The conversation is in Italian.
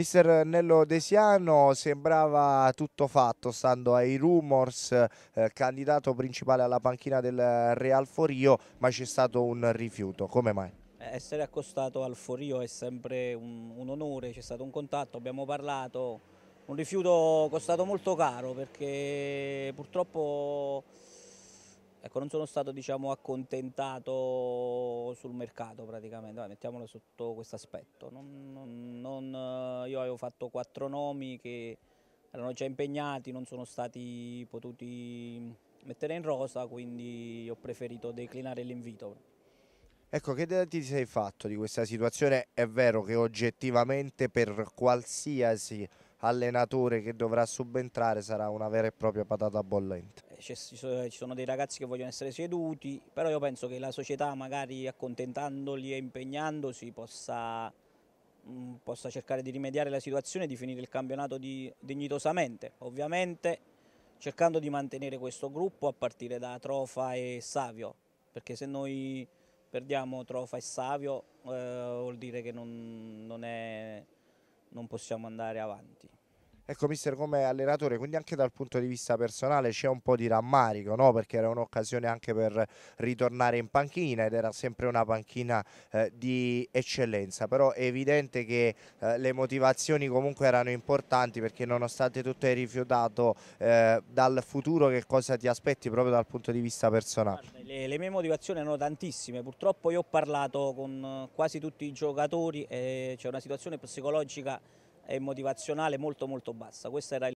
Mister Nello Desiano sembrava tutto fatto, stando ai rumors, eh, candidato principale alla panchina del Real Forio, ma c'è stato un rifiuto. Come mai? Eh, essere accostato al Forio è sempre un, un onore, c'è stato un contatto, abbiamo parlato, un rifiuto costato molto caro perché purtroppo Ecco, non sono stato diciamo, accontentato sul mercato praticamente, Vai, mettiamolo sotto questo aspetto. Non, non, non, eh, io avevo fatto quattro nomi che erano già impegnati, non sono stati potuti mettere in rosa, quindi ho preferito declinare l'invito. Ecco, che dati ti sei fatto di questa situazione? È vero che oggettivamente per qualsiasi allenatore che dovrà subentrare sarà una vera e propria patata bollente. Eh, ci sono dei ragazzi che vogliono essere seduti, però io penso che la società magari accontentandoli e impegnandosi possa, mh, mm, possa cercare di rimediare la situazione e di finire il campionato di, dignitosamente, ovviamente cercando di mantenere questo gruppo a partire da Trofa e Savio, perché se noi perdiamo Trofa e Savio eh, vuol dire che non, non, è, non possiamo andare avanti. Ecco, mister, come allenatore, quindi anche dal punto di vista personale c'è un po' di rammarico, no? Perché era un'occasione anche per ritornare in panchina ed era sempre una panchina eh, di eccellenza, però è evidente che eh, le motivazioni comunque erano importanti perché nonostante tutto hai rifiutato eh, dal futuro che cosa ti aspetti proprio dal punto di vista personale? Guarda, le, le, mie motivazioni erano tantissime, purtroppo io ho parlato con eh, quasi tutti i giocatori e c'è una situazione psicologica e motivazionale molto molto bassa. Questo era il